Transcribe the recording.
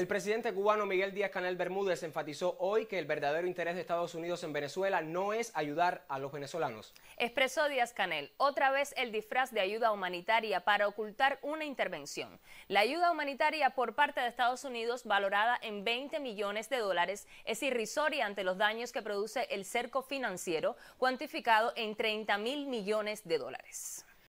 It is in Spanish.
El presidente cubano Miguel Díaz Canel Bermúdez enfatizó hoy que el verdadero interés de Estados Unidos en Venezuela no es ayudar a los venezolanos. Expresó Díaz Canel otra vez el disfraz de ayuda humanitaria para ocultar una intervención. La ayuda humanitaria por parte de Estados Unidos, valorada en 20 millones de dólares, es irrisoria ante los daños que produce el cerco financiero, cuantificado en 30 mil millones de dólares.